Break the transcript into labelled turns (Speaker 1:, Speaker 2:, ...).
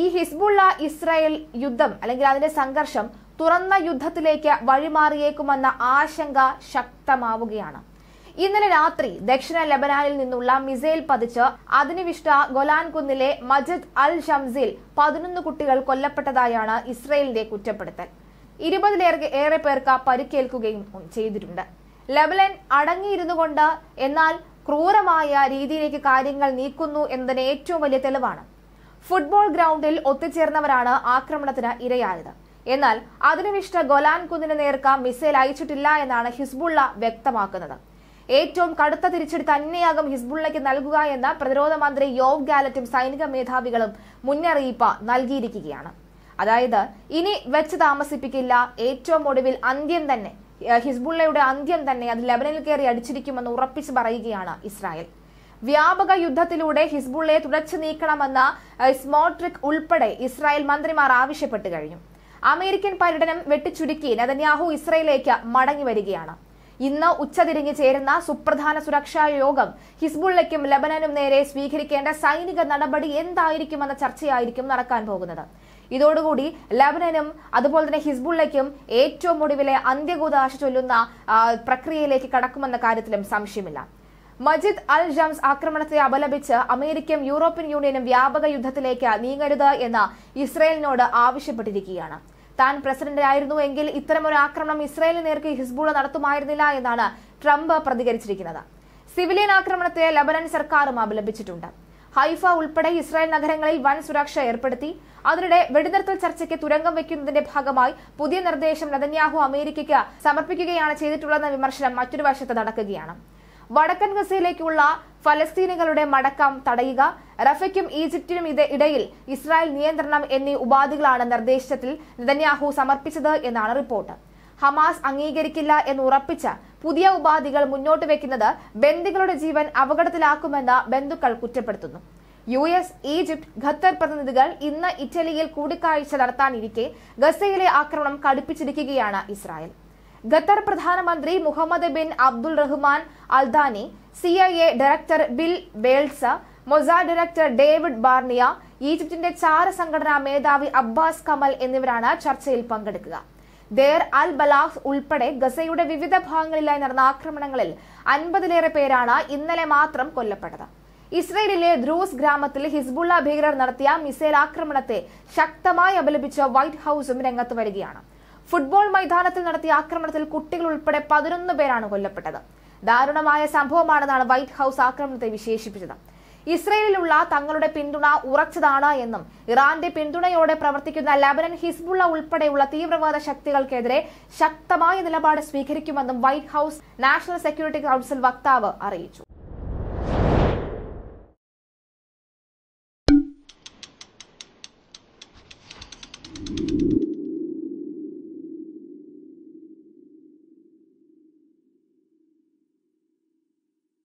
Speaker 1: ഈ Hezbollah Israel യുദ്ധം അല്ലെങ്കിൽ അതിന്റെ സംഘർഷം തുറന്ന യുദ്ധത്തിലേക്ക് വഴിമാറിയേക്കുമെന്ന ആശങ്ക ശക്തമാവുകയാണ് ഇന്നലെ രാത്രി ദക്ഷിണ ലബനാനിൽ നിന്നുള്ള മിസൈൽ പതിച്ച് അതിനുവിഷ്ട ഗൊലാൻ കുന്നിലെ മജദ് അൽ ഷംസിൽ പതിനൊന്ന് കുട്ടികൾ കൊല്ലപ്പെട്ടതായാണ് ഇസ്രയേലിന്റെ കുറ്റപ്പെടുത്തൽ ഇരുപതിലേറെ ഏറെ പേർക്ക് പരിക്കേൽക്കുകയും ചെയ്തിട്ടുണ്ട് ലബലൻ അടങ്ങിയിരുന്നു കൊണ്ട് എന്നാൽ ക്രൂരമായ രീതിയിലേക്ക് കാര്യങ്ങൾ നീക്കുന്നു എന്നതിന് ഏറ്റവും വലിയ തെളിവാണ് ഫുട്ബോൾ ഗ്രൗണ്ടിൽ ഒത്തുചേർന്നവരാണ് ആക്രമണത്തിന് ഇരയായത് എന്നാൽ അതിനുവിഷ്ട ഗൊലാൻ കുന്നിന് നേർക്ക് മിസൈൽ അയച്ചിട്ടില്ല എന്നാണ് ഹിസ്ബുള്ള വ്യക്തമാക്കുന്നത് ഏറ്റവും കടുത്ത തിരിച്ചടി തന്നെയാകും ഹിസ്ബുള്ളയ്ക്ക് നൽകുക എന്ന് പ്രതിരോധ മന്ത്രി യോവ് ഗാലറ്റും സൈനിക മേധാവികളും മുന്നറിയിപ്പ് നൽകിയിരിക്കുകയാണ് അതായത് ഇനി വെച്ച് താമസിപ്പിക്കില്ല ഏറ്റവും ഒടുവിൽ അന്ത്യം തന്നെ ഹിസ്ബുള്ളയുടെ അന്ത്യം തന്നെ അത് ലെബനനിൽ കയറി അടിച്ചിരിക്കുമെന്ന് ഉറപ്പിച്ചു പറയുകയാണ് ഇസ്രായേൽ വ്യാപക യുദ്ധത്തിലൂടെ ഹിസ്ബുള്ളയെ തുടച്ചു നീക്കണമെന്ന് സ്മോട്രിക് ഉൾപ്പെടെ ഇസ്രായേൽ മന്ത്രിമാർ ആവശ്യപ്പെട്ടു കഴിഞ്ഞു അമേരിക്കൻ പര്യടനം വെട്ടിച്ചുരുക്കി നെതന്യാഹു ഇസ്രയേലിലേക്ക് മടങ്ങി വരികയാണ് ഇന്ന് ഉച്ചതിരിഞ്ഞ് ചേരുന്ന സുപ്രധാന സുരക്ഷാ യോഗം ഹിസ്ബുള്ളയ്ക്കും ലബനനും നേരെ സ്വീകരിക്കേണ്ട സൈനിക നടപടി എന്തായിരിക്കുമെന്ന ചർച്ചയായിരിക്കും നടക്കാൻ പോകുന്നത് ഇതോടുകൂടി ലബനനും അതുപോലെ തന്നെ ഹിസ്ബുള്ളയ്ക്കും ഏറ്റവും ഒടുവിലെ അന്ത്യകൂതാശ ചൊല്ലുന്ന പ്രക്രിയയിലേക്ക് കടക്കുമെന്ന കാര്യത്തിലും സംശയമില്ല മജിദ് അൽ ജംസ് ആക്രമണത്തെ അപലപിച്ച് അമേരിക്കയും യൂറോപ്യൻ യൂണിയനും വ്യാപക യുദ്ധത്തിലേക്ക് നീങ്ങരുത് എന്ന് ഇസ്രയേലിനോട് ആവശ്യപ്പെട്ടിരിക്കുകയാണ് താൻ എങ്കിൽ ഇത്തരമൊരു ആക്രമണം ഇസ്രയേലിന് നേർക്ക് ഹിസ്ബുള നടത്തുമായിരുന്നില്ല എന്നാണ് ട്രംപ് പ്രതികരിച്ചിരിക്കുന്നത് സിവിലിയൻ ആക്രമണത്തെ ലബനൻ സർക്കാരും അപലപിച്ചിട്ടുണ്ട് ഹൈഫ ഉൾപ്പെടെ ഇസ്രായേൽ നഗരങ്ങളിൽ വൻ സുരക്ഷ ഏർപ്പെടുത്തി അതിനിടെ വെടിനിർത്തൽ ചർച്ചയ്ക്ക് തുരങ്കം വയ്ക്കുന്നതിന്റെ ഭാഗമായി പുതിയ നിർദ്ദേശം നദന്യാഹു അമേരിക്കയ്ക്ക് സമർപ്പിക്കുകയാണ് ചെയ്തിട്ടുള്ളതെന്ന വിമർശനം മറ്റൊരു വശത്ത് നടക്കുകയാണ് വടക്കൻ ഗസയിലേക്കുള്ള ഫലസ്തീനികളുടെ മടക്കം തടയുക റഫയ്ക്കും ഈജിപ്തിനും ഇത് ഇടയിൽ ഇസ്രായേൽ നിയന്ത്രണം എന്നീ ഉപാധികളാണ് നിർദ്ദേശത്തിൽ നെതന്യാഹു സമർപ്പിച്ചത് എന്നാണ് റിപ്പോർട്ട് ഹമാസ് അംഗീകരിക്കില്ല എന്ന് ഉറപ്പിച്ച പുതിയ ഉപാധികൾ മുന്നോട്ട് വെക്കുന്നത് ബന്ദികളുടെ ജീവൻ അപകടത്തിലാക്കുമെന്ന് ബന്ധുക്കൾ കുറ്റപ്പെടുത്തുന്നു യു എസ് ഈജിപ്ത് ഖത്തർ പ്രതിനിധികൾ ഇന്ന് ഇറ്റലിയിൽ കൂടിക്കാഴ്ച നടത്താനിരിക്കെ ഗസയിലെ ആക്രമണം കടുപ്പിച്ചിരിക്കുകയാണ് ഇസ്രായേൽ ഖത്തർ പ്രധാനമന്ത്രി Muhammad bin Abdul Rahman al Thani C I A director Bill Burns Mossad director David Barnea ഈജിപ്തിന്റെ ചാര സംഘടനാ മേധാവി അബ്ബാസ് കമൽ എന്നിവരാണ് ചർച്ചയിൽ പങ്കെടുക്കുക ദേർ അൽ ബലാഫ് ഉൾപ്പെടെ ഗസയുടെ വിവിധ ഭാഗങ്ങളിലായി നടന്ന ആക്രമണങ്ങളിൽ അൻപതിലേറെ പേരാണ് ഇന്നലെ മാത്രം കൊല്ലപ്പെട്ടത് ഇസ്രയേലിലെ ദ്രൂസ് ഗ്രാമത്തിൽ ഹിസ്ബുള്ള ഭീകരർ നടത്തിയ മിസൈൽ ആക്രമണത്തെ ശക്തമായി അപലപിച്ച വൈറ്റ് ഹൌസും രംഗത്ത് വരികയാണ് ഫുട്ബോൾ മൈതാനത്തിൽ നടത്തിയ ആക്രമണത്തിൽ കുട്ടികൾ ഉൾപ്പെടെ പതിനൊന്ന് പേരാണ് കൊല്ലപ്പെട്ടത് ദാരുണമായ സംഭവമാണെന്നാണ് വൈറ്റ് ഹൗസ് ആക്രമണത്തെ വിശേഷിപ്പിച്ചത് ഇസ്രയേലിലുള്ള തങ്ങളുടെ പിന്തുണ ഉറച്ചതാണ് എന്നും ഇറാന്റെ പിന്തുണയോടെ പ്രവർത്തിക്കുന്ന ലബനൻ ഹിസ്ബുള്ള ഉൾപ്പെടെയുള്ള തീവ്രവാദ ശക്തികൾക്കെതിരെ ശക്തമായ നിലപാട് സ്വീകരിക്കുമെന്നും White House National Security Council വക്താവ് അറിയിച്ചു